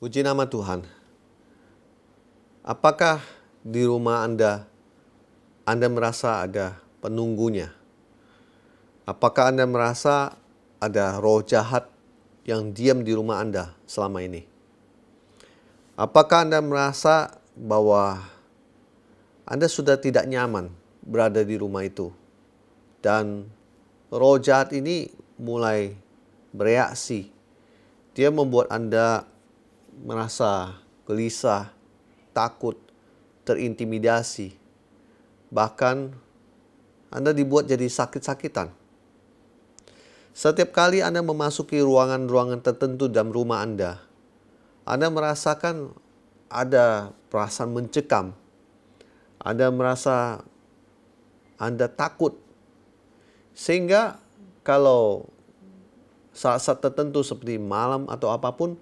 Puji nama Tuhan. Apakah di rumah Anda, Anda merasa ada penunggunya? Apakah Anda merasa ada roh jahat yang diam di rumah Anda selama ini? Apakah Anda merasa bahwa Anda sudah tidak nyaman berada di rumah itu? Dan roh jahat ini mulai bereaksi. Dia membuat Anda merasa gelisah, takut, terintimidasi. Bahkan Anda dibuat jadi sakit-sakitan. Setiap kali Anda memasuki ruangan-ruangan tertentu dalam rumah Anda, Anda merasakan ada perasaan mencekam. Anda merasa Anda takut. Sehingga kalau saat-saat tertentu seperti malam atau apapun,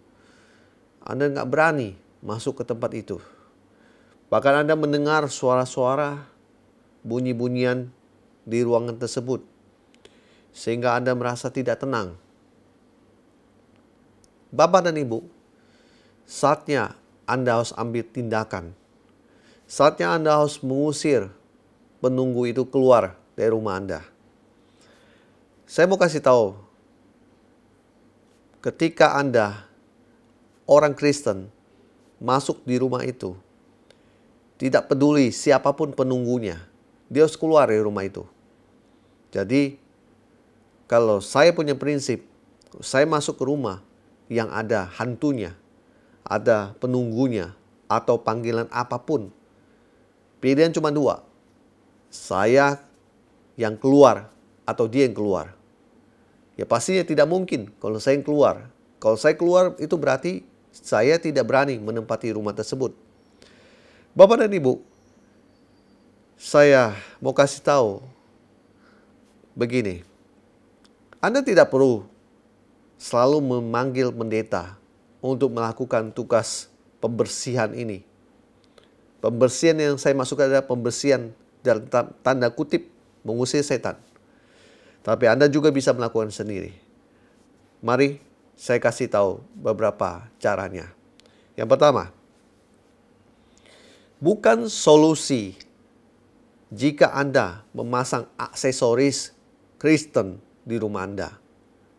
anda nggak berani masuk ke tempat itu. Bahkan Anda mendengar suara-suara bunyi-bunyian di ruangan tersebut. Sehingga Anda merasa tidak tenang. Bapak dan Ibu, saatnya Anda harus ambil tindakan. Saatnya Anda harus mengusir penunggu itu keluar dari rumah Anda. Saya mau kasih tahu, ketika Anda orang Kristen masuk di rumah itu. Tidak peduli siapapun penunggunya, dia harus keluar dari rumah itu. Jadi, kalau saya punya prinsip, saya masuk ke rumah yang ada hantunya, ada penunggunya, atau panggilan apapun. Pilihan cuma dua. Saya yang keluar atau dia yang keluar. Ya pastinya tidak mungkin kalau saya yang keluar. Kalau saya keluar itu berarti saya tidak berani menempati rumah tersebut. Bapak dan Ibu, saya mau kasih tahu begini. Anda tidak perlu selalu memanggil pendeta untuk melakukan tugas pembersihan ini. Pembersihan yang saya masukkan adalah pembersihan dalam tanda kutip mengusir setan. Tapi Anda juga bisa melakukan sendiri. Mari saya kasih tahu beberapa caranya. Yang pertama, bukan solusi jika Anda memasang aksesoris Kristen di rumah Anda.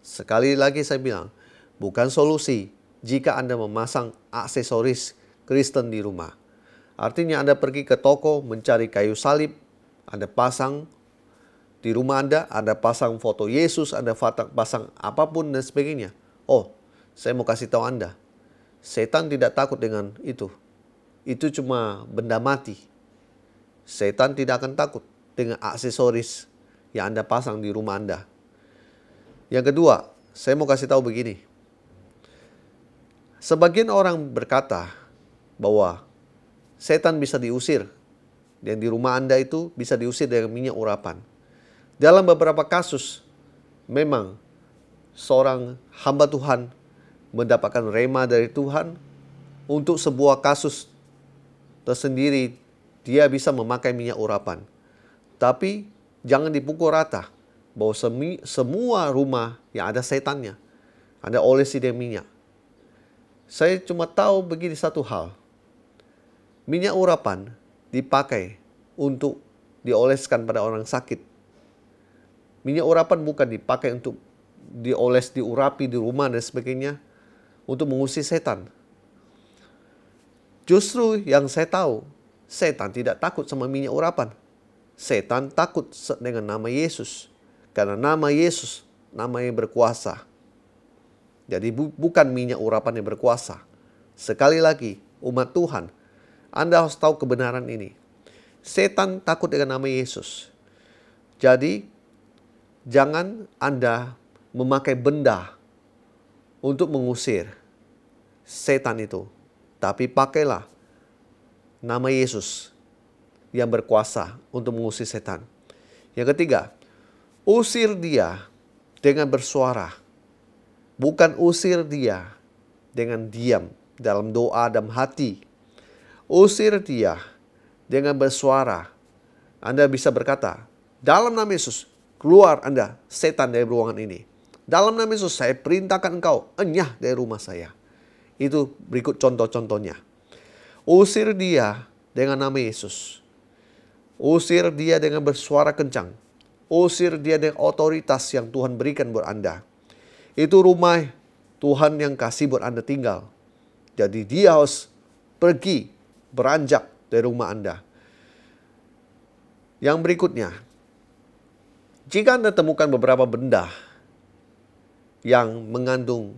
Sekali lagi saya bilang, bukan solusi jika Anda memasang aksesoris Kristen di rumah. Artinya Anda pergi ke toko mencari kayu salib, Anda pasang di rumah Anda, Anda pasang foto Yesus, Anda pasang apapun dan sebagainya. Oh, saya mau kasih tahu Anda. Setan tidak takut dengan itu. Itu cuma benda mati. Setan tidak akan takut dengan aksesoris yang Anda pasang di rumah Anda. Yang kedua, saya mau kasih tahu begini. Sebagian orang berkata bahwa setan bisa diusir. Dan di rumah Anda itu bisa diusir dengan minyak urapan. Dalam beberapa kasus, memang seorang hamba Tuhan mendapatkan rema dari Tuhan untuk sebuah kasus tersendiri dia bisa memakai minyak urapan. Tapi jangan dipukul rata bahwa semi, semua rumah yang ada setannya Anda olesi dia minyak. Saya cuma tahu begini satu hal. Minyak urapan dipakai untuk dioleskan pada orang sakit. Minyak urapan bukan dipakai untuk dioles, diurapi di rumah dan sebagainya untuk mengusir setan. Justru yang saya tahu, setan tidak takut sama minyak urapan. Setan takut dengan nama Yesus. Karena nama Yesus, nama yang berkuasa. Jadi bu bukan minyak urapan yang berkuasa. Sekali lagi, umat Tuhan, Anda harus tahu kebenaran ini. Setan takut dengan nama Yesus. Jadi, jangan Anda memakai benda untuk mengusir setan itu. Tapi pakailah nama Yesus yang berkuasa untuk mengusir setan. Yang ketiga, usir dia dengan bersuara. Bukan usir dia dengan diam dalam doa dan hati. Usir dia dengan bersuara. Anda bisa berkata, dalam nama Yesus, keluar Anda setan dari ruangan ini. Dalam nama Yesus saya perintahkan engkau enyah dari rumah saya. Itu berikut contoh-contohnya. Usir dia dengan nama Yesus. Usir dia dengan bersuara kencang. Usir dia dengan otoritas yang Tuhan berikan buat Anda. Itu rumah Tuhan yang kasih buat Anda tinggal. Jadi dia harus pergi, beranjak dari rumah Anda. Yang berikutnya, jika Anda temukan beberapa benda yang mengandung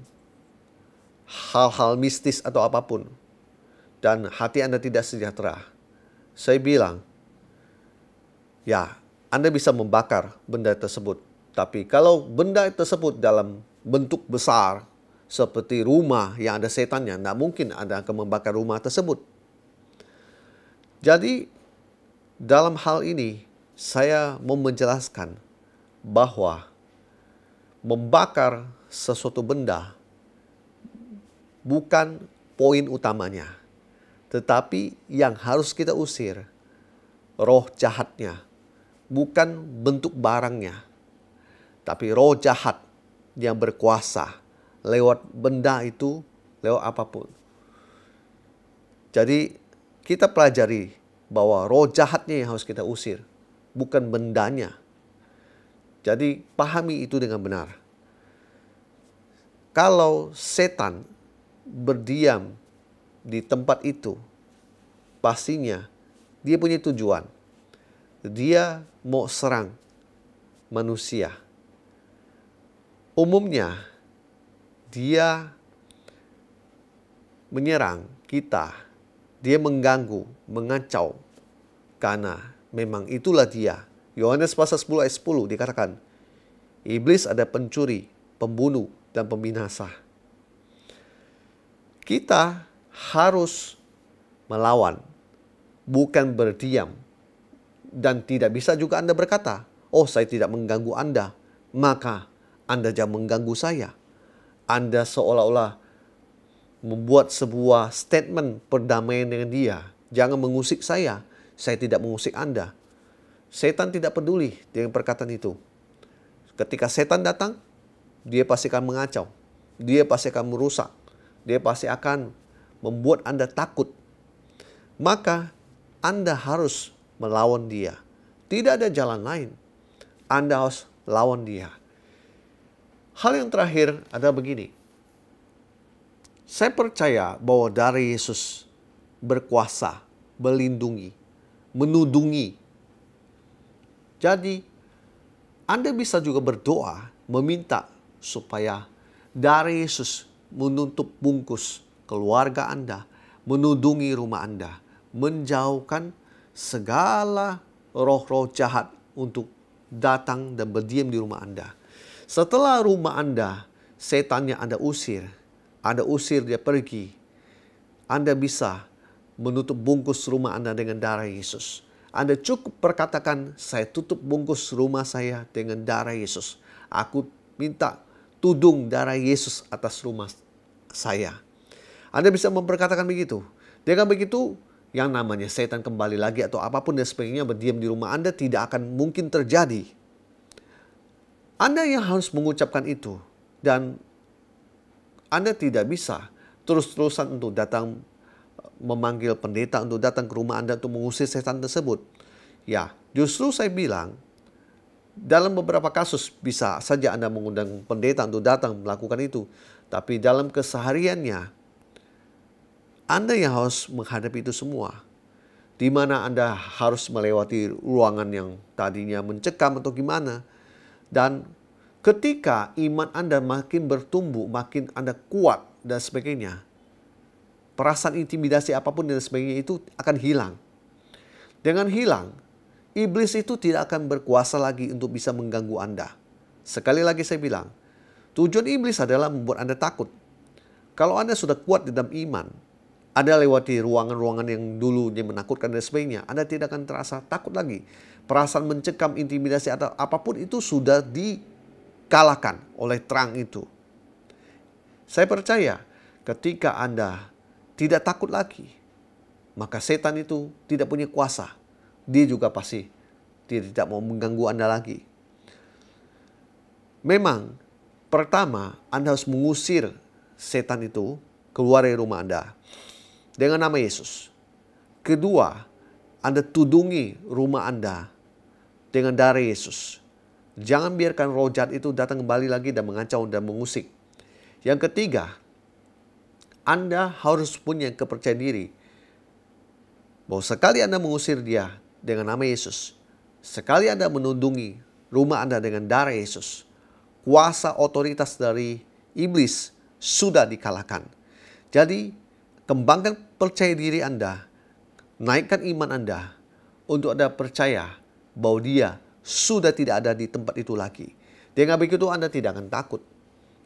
hal-hal mistis atau apapun dan hati Anda tidak sejahtera, saya bilang, ya, Anda bisa membakar benda tersebut. Tapi kalau benda tersebut dalam bentuk besar, seperti rumah yang ada setannya, tidak mungkin Anda akan membakar rumah tersebut. Jadi, dalam hal ini, saya mau menjelaskan bahwa membakar sesuatu benda bukan poin utamanya, tetapi yang harus kita usir roh jahatnya, bukan bentuk barangnya, tapi roh jahat yang berkuasa lewat benda itu, lewat apapun. Jadi kita pelajari bahwa roh jahatnya yang harus kita usir, bukan bendanya. Jadi pahami itu dengan benar. Kalau setan berdiam di tempat itu, pastinya dia punya tujuan. Dia mau serang manusia. Umumnya dia menyerang kita. Dia mengganggu, mengacau. Karena memang itulah dia Yohanes pasal 10 ayat 10 dikatakan, Iblis ada pencuri, pembunuh, dan pembinasa. Kita harus melawan, bukan berdiam. Dan tidak bisa juga Anda berkata, oh saya tidak mengganggu Anda, maka Anda jangan mengganggu saya. Anda seolah-olah membuat sebuah statement perdamaian dengan dia. Jangan mengusik saya, saya tidak mengusik Anda. Setan tidak peduli dengan perkataan itu. Ketika setan datang, dia pasti akan mengacau. Dia pasti akan merusak. Dia pasti akan membuat Anda takut. Maka Anda harus melawan dia. Tidak ada jalan lain. Anda harus lawan dia. Hal yang terakhir adalah begini. Saya percaya bahwa dari Yesus berkuasa, melindungi, menudungi, jadi, Anda bisa juga berdoa meminta supaya dari Yesus menutup bungkus keluarga Anda, menudungi rumah Anda, menjauhkan segala roh-roh jahat untuk datang dan berdiam di rumah Anda. Setelah rumah Anda, setannya Anda usir, Anda usir dia pergi, Anda bisa menutup bungkus rumah Anda dengan darah Yesus. Anda cukup perkatakan, saya tutup bungkus rumah saya dengan darah Yesus. Aku minta tudung darah Yesus atas rumah saya. Anda bisa memperkatakan begitu. Dengan begitu, yang namanya setan kembali lagi atau apapun dan sebagainya berdiam di rumah Anda tidak akan mungkin terjadi. Anda yang harus mengucapkan itu dan Anda tidak bisa terus-terusan untuk datang memanggil pendeta untuk datang ke rumah Anda untuk mengusir setan tersebut. Ya, justru saya bilang, dalam beberapa kasus bisa saja Anda mengundang pendeta untuk datang melakukan itu. Tapi dalam kesehariannya, Anda yang harus menghadapi itu semua. Di mana Anda harus melewati ruangan yang tadinya mencekam atau gimana. Dan ketika iman Anda makin bertumbuh, makin Anda kuat dan sebagainya, perasaan intimidasi apapun dan sebagainya itu akan hilang. Dengan hilang, iblis itu tidak akan berkuasa lagi untuk bisa mengganggu Anda. Sekali lagi saya bilang, tujuan iblis adalah membuat Anda takut. Kalau Anda sudah kuat di dalam iman, Anda lewati ruangan-ruangan yang dulu dia menakutkan dan sebagainya, Anda tidak akan terasa takut lagi. Perasaan mencekam, intimidasi atau apapun itu sudah dikalahkan oleh terang itu. Saya percaya ketika Anda tidak takut lagi, maka setan itu tidak punya kuasa. Dia juga pasti dia tidak mau mengganggu Anda lagi. Memang pertama Anda harus mengusir setan itu keluar dari rumah Anda dengan nama Yesus. Kedua, Anda tudungi rumah Anda dengan darah Yesus. Jangan biarkan roh jahat itu datang kembali lagi dan mengacau dan mengusik. Yang ketiga, anda harus punya kepercayaan diri bahwa sekali Anda mengusir dia dengan nama Yesus, sekali Anda menundungi rumah Anda dengan darah Yesus, kuasa otoritas dari iblis sudah dikalahkan. Jadi, kembangkan percaya diri Anda, naikkan iman Anda untuk Anda percaya bahwa dia sudah tidak ada di tempat itu lagi. Dengan begitu Anda tidak akan takut.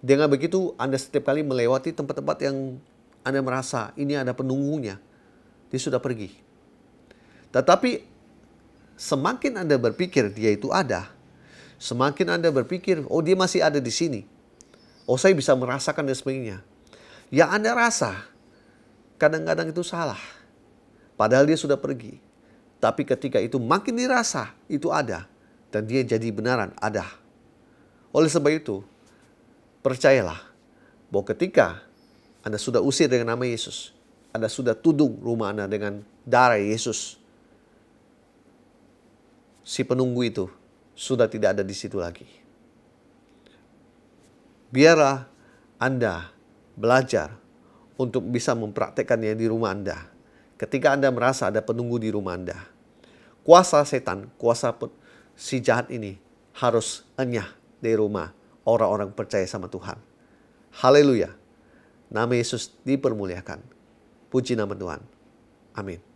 Dengan begitu, Anda setiap kali melewati tempat-tempat yang Anda merasa ini ada penunggunya dia sudah pergi. Tetapi semakin Anda berpikir dia itu ada, semakin Anda berpikir, oh dia masih ada di sini. Oh saya bisa merasakan dan sebagainya. Yang Anda rasa, kadang-kadang itu salah. Padahal dia sudah pergi. Tapi ketika itu makin dirasa, itu ada. Dan dia jadi benaran, ada. Oleh sebab itu, Percayalah bahwa ketika Anda sudah usir dengan nama Yesus, Anda sudah tudung rumah Anda dengan darah Yesus, si penunggu itu sudah tidak ada di situ lagi. Biarlah Anda belajar untuk bisa mempraktekannya di rumah Anda. Ketika Anda merasa ada penunggu di rumah Anda. Kuasa setan, kuasa si jahat ini harus enyah dari rumah orang-orang percaya sama Tuhan. Haleluya. Nama Yesus dipermuliakan. Puji nama Tuhan. Amin.